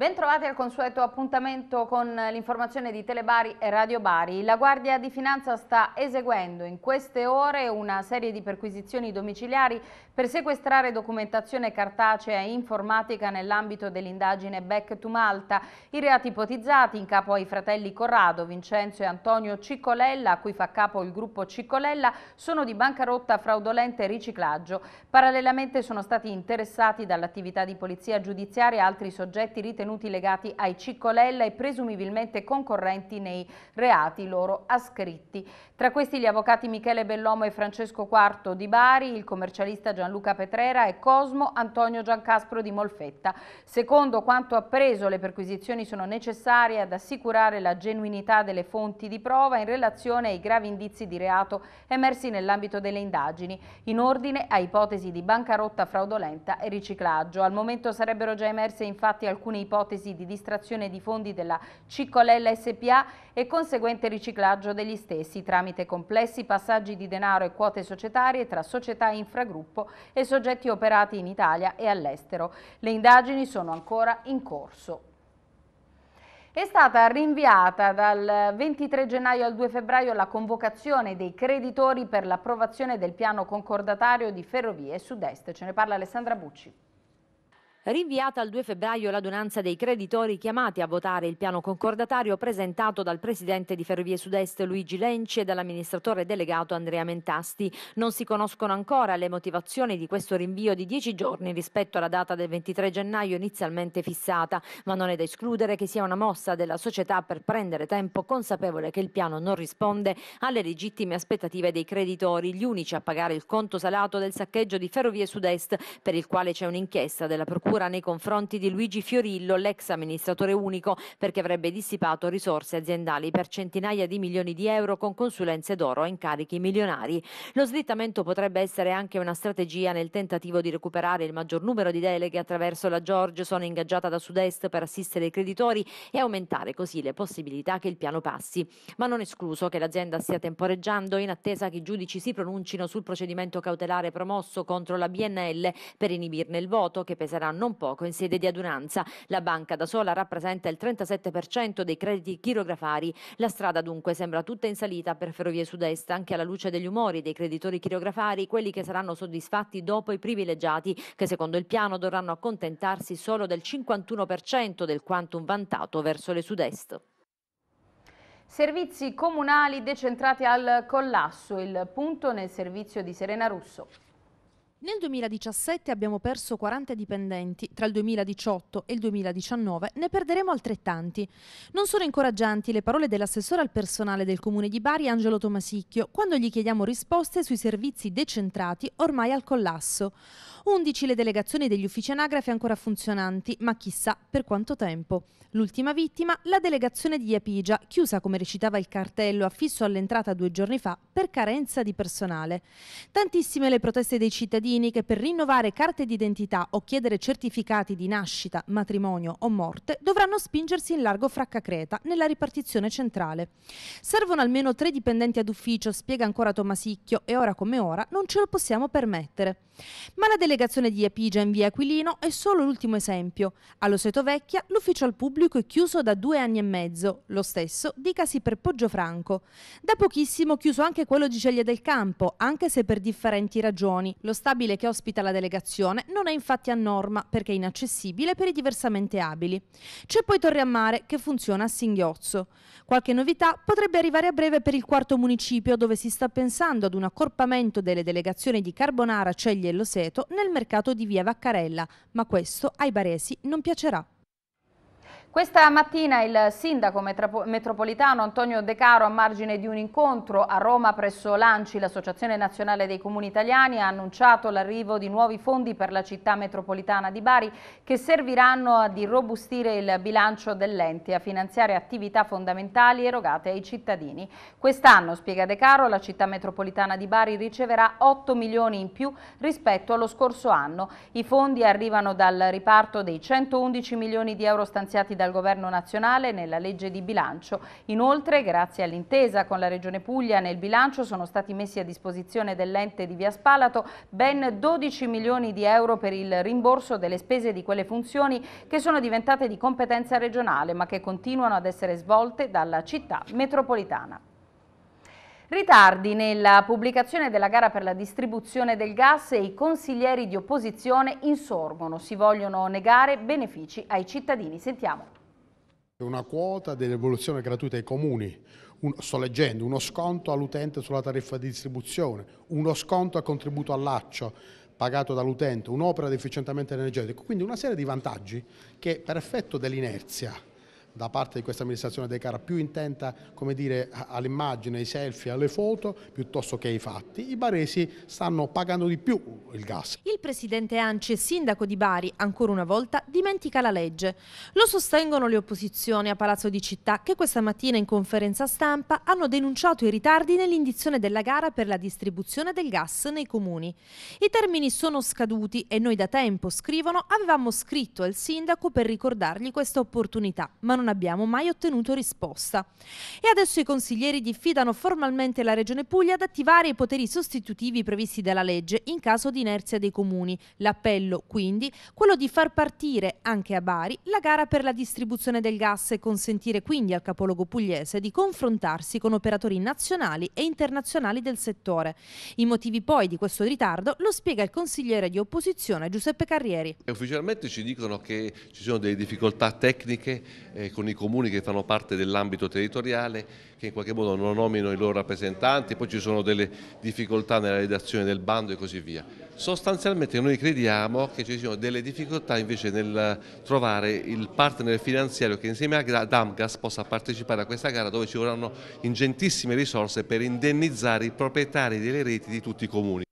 Bentrovati al consueto appuntamento con l'informazione di Telebari e Radio Bari. La Guardia di Finanza sta eseguendo in queste ore una serie di perquisizioni domiciliari per sequestrare documentazione cartacea e informatica nell'ambito dell'indagine Back to Malta. I reati ipotizzati in capo ai fratelli Corrado, Vincenzo e Antonio Ciccolella, a cui fa capo il gruppo Ciccolella, sono di bancarotta fraudolente e riciclaggio. Parallelamente sono stati interessati dall'attività di polizia giudiziaria altri soggetti ritenuti detenuti legati ai Ciccolella e presumibilmente concorrenti nei reati loro ascritti. Tra questi gli avvocati Michele Bellomo e Francesco IV di Bari, il commercialista Gianluca Petrera e Cosmo Antonio Giancaspro di Molfetta. Secondo quanto appreso le perquisizioni sono necessarie ad assicurare la genuinità delle fonti di prova in relazione ai gravi indizi di reato emersi nell'ambito delle indagini, in ordine a ipotesi di bancarotta fraudolenta e riciclaggio. Al momento sarebbero già emerse infatti alcune ipotesi ipotesi di distrazione di fondi della Ciccolella SPA e conseguente riciclaggio degli stessi tramite complessi passaggi di denaro e quote societarie tra società infragruppo e soggetti operati in Italia e all'estero. Le indagini sono ancora in corso è stata rinviata dal 23 gennaio al 2 febbraio la convocazione dei creditori per l'approvazione del piano concordatario di Ferrovie Sud-Est. Ce ne parla Alessandra Bucci. Rinviata al 2 febbraio l'adunanza dei creditori chiamati a votare il piano concordatario presentato dal presidente di Ferrovie Sud-Est Luigi Lenci e dall'amministratore delegato Andrea Mentasti. Non si conoscono ancora le motivazioni di questo rinvio di 10 giorni rispetto alla data del 23 gennaio inizialmente fissata, ma non è da escludere che sia una mossa della società per prendere tempo consapevole che il piano non risponde alle legittime aspettative dei creditori, gli unici a pagare il conto salato del saccheggio di Ferrovie Sud-Est per il quale c'è un'inchiesta della Procura procura nei confronti di Luigi Fiorillo, l'ex amministratore unico, perché avrebbe dissipato risorse aziendali per centinaia di milioni di euro con consulenze d'oro a incarichi milionari. Lo slittamento potrebbe essere anche una strategia nel tentativo di recuperare il maggior numero di deleghe attraverso la George sono ingaggiata da Sud-Est per assistere i creditori e aumentare così le possibilità che il piano passi. Ma non è escluso che l'azienda stia temporeggiando in attesa che i giudici si pronuncino sul procedimento cautelare promosso contro la BNL per inibirne il voto che peserà non poco in sede di adunanza. La banca da sola rappresenta il 37% dei crediti chirografari. La strada dunque sembra tutta in salita per Ferrovie Sud-Est, anche alla luce degli umori dei creditori chirografari, quelli che saranno soddisfatti dopo i privilegiati, che secondo il piano dovranno accontentarsi solo del 51% del quantum vantato verso le sud-est. Servizi comunali decentrati al collasso, il punto nel servizio di Serena Russo. Nel 2017 abbiamo perso 40 dipendenti, tra il 2018 e il 2019 ne perderemo altrettanti. Non sono incoraggianti le parole dell'assessore al personale del Comune di Bari, Angelo Tomasicchio, quando gli chiediamo risposte sui servizi decentrati ormai al collasso. 11 le delegazioni degli uffici anagrafi ancora funzionanti, ma chissà per quanto tempo. L'ultima vittima, la delegazione di Iapigia, chiusa come recitava il cartello affisso all'entrata due giorni fa per carenza di personale. Tantissime le proteste dei cittadini cittadini che per rinnovare carte d'identità o chiedere certificati di nascita, matrimonio o morte dovranno spingersi in largo Fracca Creta nella ripartizione centrale. Servono almeno tre dipendenti ad ufficio, spiega ancora Tomasicchio, e ora come ora non ce lo possiamo permettere. Ma la delegazione di Epigia in via Aquilino è solo l'ultimo esempio. Allo Seto Vecchia l'ufficio al pubblico è chiuso da due anni e mezzo, lo stesso dicasi per Poggio Franco. Da pochissimo chiuso anche quello di Ceglie del Campo, anche se per differenti ragioni. Lo stabile disabile che ospita la delegazione non è infatti a norma perché è inaccessibile per i diversamente abili. C'è poi Torre a Mare che funziona a singhiozzo. Qualche novità potrebbe arrivare a breve per il quarto municipio dove si sta pensando ad un accorpamento delle delegazioni di Carbonara, Ceglie e Loseto nel mercato di via Vaccarella, ma questo ai baresi non piacerà. Questa mattina il sindaco metropolitano Antonio De Caro a margine di un incontro a Roma presso l'ANCI, l'Associazione Nazionale dei Comuni Italiani, ha annunciato l'arrivo di nuovi fondi per la città metropolitana di Bari che serviranno ad irrobustire il bilancio dell'ente e a finanziare attività fondamentali erogate ai cittadini. Quest'anno, spiega De Caro, la città metropolitana di Bari riceverà 8 milioni in più rispetto allo scorso anno. I fondi arrivano dal riparto dei 111 milioni di euro stanziati dal Governo nazionale nella legge di bilancio. Inoltre, grazie all'intesa con la Regione Puglia, nel bilancio sono stati messi a disposizione dell'ente di Via Spalato ben 12 milioni di euro per il rimborso delle spese di quelle funzioni che sono diventate di competenza regionale ma che continuano ad essere svolte dalla città metropolitana. Ritardi nella pubblicazione della gara per la distribuzione del gas e i consiglieri di opposizione insorgono, si vogliono negare benefici ai cittadini. Sentiamo. Una quota dell'evoluzione gratuita ai comuni, un, sto leggendo, uno sconto all'utente sulla tariffa di distribuzione, uno sconto a contributo all'accio, pagato dall'utente, un'opera di efficientamento energetico, quindi una serie di vantaggi che per effetto dell'inerzia da parte di questa amministrazione De Cara più intenta all'immagine, ai selfie, alle foto piuttosto che ai fatti, i baresi stanno pagando di più il gas. Il presidente Anci sindaco di Bari, ancora una volta, dimentica la legge. Lo sostengono le opposizioni a Palazzo di Città che questa mattina in conferenza stampa hanno denunciato i ritardi nell'indizione della gara per la distribuzione del gas nei comuni. I termini sono scaduti e noi da tempo, scrivono, avevamo scritto al sindaco per ricordargli questa opportunità, ma non non abbiamo mai ottenuto risposta. E adesso i consiglieri diffidano formalmente la Regione Puglia ad attivare i poteri sostitutivi previsti dalla legge in caso di inerzia dei comuni. L'appello, quindi, quello di far partire anche a Bari la gara per la distribuzione del gas e consentire quindi al capoluogo pugliese di confrontarsi con operatori nazionali e internazionali del settore. I motivi poi di questo ritardo lo spiega il consigliere di opposizione Giuseppe Carrieri. Ufficialmente ci dicono che ci sono delle difficoltà tecniche eh, con i comuni che fanno parte dell'ambito territoriale che in qualche modo non nominano i loro rappresentanti, poi ci sono delle difficoltà nella redazione del bando e così via. Sostanzialmente noi crediamo che ci siano delle difficoltà invece nel trovare il partner finanziario che insieme a Damgas possa partecipare a questa gara dove ci vorranno ingentissime risorse per indennizzare i proprietari delle reti di tutti i comuni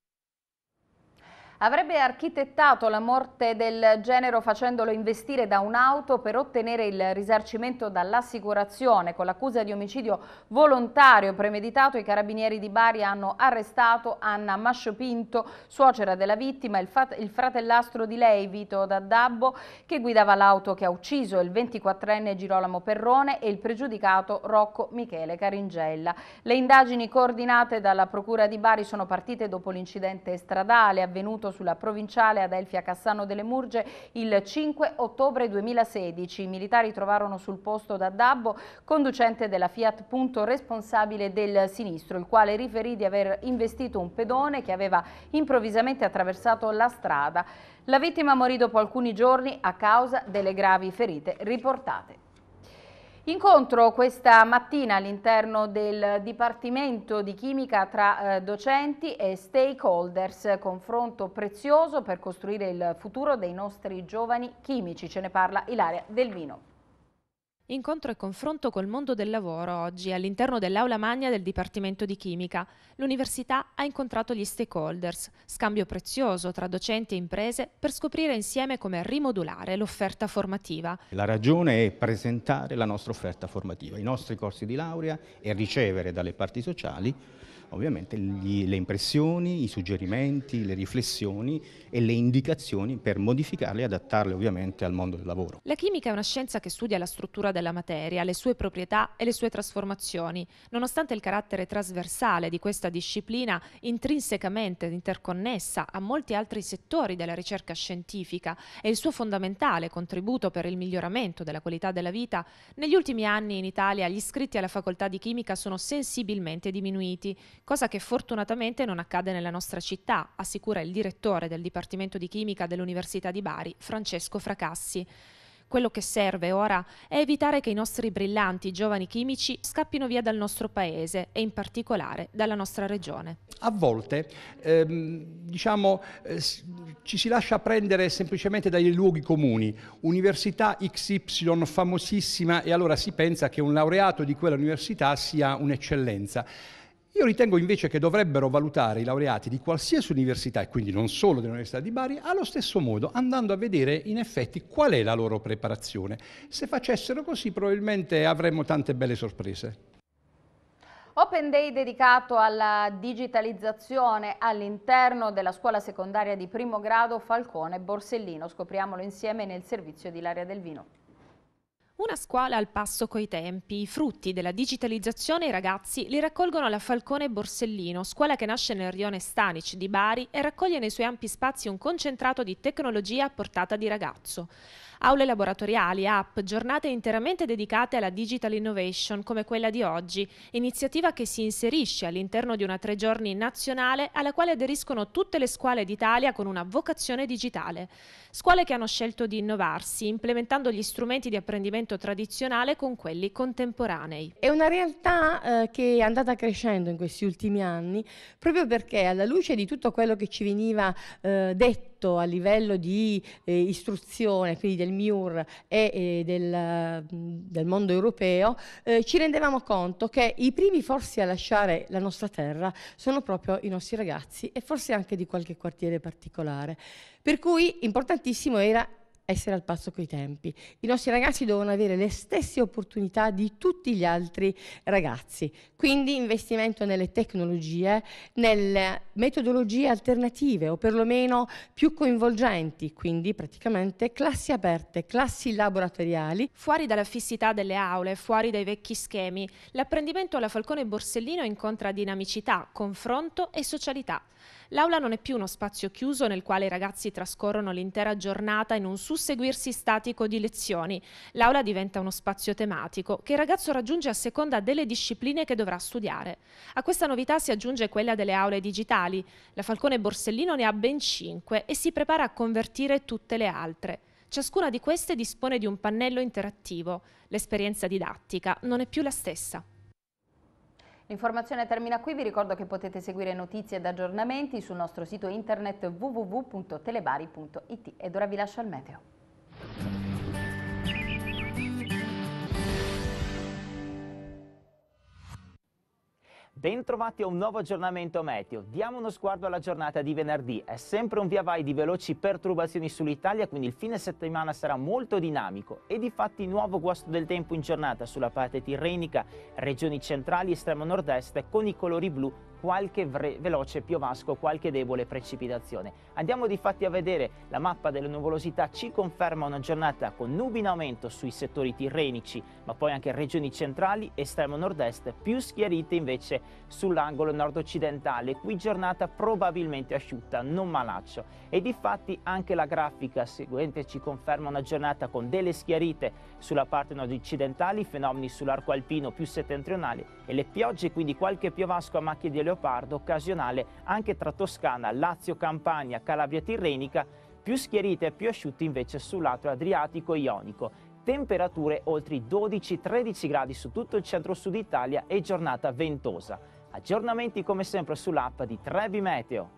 avrebbe architettato la morte del genero facendolo investire da un'auto per ottenere il risarcimento dall'assicurazione. Con l'accusa di omicidio volontario premeditato i carabinieri di Bari hanno arrestato Anna Masciopinto, suocera della vittima, il, il fratellastro di lei, Vito Daddabbo, che guidava l'auto che ha ucciso il 24enne Girolamo Perrone e il pregiudicato Rocco Michele Caringella. Le indagini coordinate dalla Procura di Bari sono partite dopo l'incidente stradale avvenuto avvenuto sulla provinciale Adelfia Cassano delle Murge il 5 ottobre 2016. I militari trovarono sul posto da Dabbo, conducente della Fiat Punto responsabile del sinistro, il quale riferì di aver investito un pedone che aveva improvvisamente attraversato la strada. La vittima morì dopo alcuni giorni a causa delle gravi ferite riportate. Incontro questa mattina all'interno del Dipartimento di Chimica tra eh, docenti e stakeholders, confronto prezioso per costruire il futuro dei nostri giovani chimici. Ce ne parla Ilaria Del Vino. Incontro e confronto col mondo del lavoro oggi all'interno dell'aula magna del Dipartimento di Chimica. L'università ha incontrato gli stakeholders, scambio prezioso tra docenti e imprese per scoprire insieme come rimodulare l'offerta formativa. La ragione è presentare la nostra offerta formativa, i nostri corsi di laurea e ricevere dalle parti sociali ovviamente gli, le impressioni, i suggerimenti, le riflessioni e le indicazioni per modificarle e adattarle ovviamente al mondo del lavoro. La chimica è una scienza che studia la struttura della materia, le sue proprietà e le sue trasformazioni. Nonostante il carattere trasversale di questa disciplina, intrinsecamente interconnessa a molti altri settori della ricerca scientifica e il suo fondamentale contributo per il miglioramento della qualità della vita, negli ultimi anni in Italia gli iscritti alla facoltà di chimica sono sensibilmente diminuiti cosa che fortunatamente non accade nella nostra città, assicura il direttore del Dipartimento di Chimica dell'Università di Bari, Francesco Fracassi. Quello che serve ora è evitare che i nostri brillanti giovani chimici scappino via dal nostro paese e in particolare dalla nostra regione. A volte ehm, diciamo, eh, ci si lascia prendere semplicemente dai luoghi comuni, università XY famosissima e allora si pensa che un laureato di quella università sia un'eccellenza. Io ritengo invece che dovrebbero valutare i laureati di qualsiasi università, e quindi non solo dell'Università di Bari, allo stesso modo, andando a vedere in effetti qual è la loro preparazione. Se facessero così probabilmente avremmo tante belle sorprese. Open Day dedicato alla digitalizzazione all'interno della scuola secondaria di primo grado Falcone Borsellino. Scopriamolo insieme nel servizio di L'Area del Vino. Una scuola al passo coi tempi. I frutti della digitalizzazione i ragazzi li raccolgono alla Falcone Borsellino, scuola che nasce nel rione Stanic di Bari e raccoglie nei suoi ampi spazi un concentrato di tecnologia a portata di ragazzo. Aule laboratoriali, app, giornate interamente dedicate alla digital innovation come quella di oggi, iniziativa che si inserisce all'interno di una tre giorni nazionale alla quale aderiscono tutte le scuole d'Italia con una vocazione digitale. Scuole che hanno scelto di innovarsi, implementando gli strumenti di apprendimento l'abbigliamento tradizionale con quelli contemporanei. È una realtà eh, che è andata crescendo in questi ultimi anni proprio perché alla luce di tutto quello che ci veniva eh, detto a livello di eh, istruzione, quindi del MIUR e, e del, mm, del, mondo europeo, eh, ci rendevamo conto che i primi forse a lasciare la nostra terra sono proprio i nostri ragazzi e forse anche di qualche quartiere particolare. Per cui importantissimo era essere al passo coi tempi. I nostri ragazzi devono avere le stesse opportunità di tutti gli altri ragazzi. Quindi investimento nelle tecnologie, nelle metodologie alternative o perlomeno più coinvolgenti, quindi praticamente classi aperte, classi laboratoriali. Fuori dalla fissità delle aule, fuori dai vecchi schemi, l'apprendimento alla Falcone Borsellino incontra dinamicità, confronto e socialità. L'aula non è più uno spazio chiuso nel quale i ragazzi trascorrono l'intera giornata in un susseguirsi statico di lezioni. L'aula diventa uno spazio tematico che il ragazzo raggiunge a seconda delle discipline che dovrà studiare. A questa novità si aggiunge quella delle aule digitali. La Falcone Borsellino ne ha ben cinque e si prepara a convertire tutte le altre. Ciascuna di queste dispone di un pannello interattivo. L'esperienza didattica non è più la stessa. L'informazione termina qui, vi ricordo che potete seguire notizie ed aggiornamenti sul nostro sito internet www.telebari.it ed ora vi lascio al meteo. Bentrovati a un nuovo aggiornamento meteo. Diamo uno sguardo alla giornata di venerdì. È sempre un via vai di veloci perturbazioni sull'Italia, quindi il fine settimana sarà molto dinamico e di fatti nuovo guasto del tempo in giornata sulla parte tirrenica, regioni centrali, e estremo nord-est con i colori blu qualche veloce piovasco, qualche debole precipitazione. Andiamo di fatti a vedere la mappa delle nuvolosità, ci conferma una giornata con nubi in aumento sui settori tirrenici, ma poi anche regioni centrali, estremo nord-est, più schiarite invece sull'angolo nord-occidentale, qui giornata probabilmente asciutta, non malaccio. E di fatti anche la grafica seguente ci conferma una giornata con delle schiarite sulla parte nord-occidentale, fenomeni sull'arco alpino più settentrionale e le piogge, quindi qualche piovasco a macchie di alluminio leopardo occasionale anche tra Toscana, Lazio, Campania, Calabria Tirrenica, più schiarite e più asciutte invece sul lato adriatico-ionico. Temperature oltre i 12-13 gradi su tutto il centro-sud Italia e giornata ventosa. Aggiornamenti come sempre sull'app di Trevi Meteo.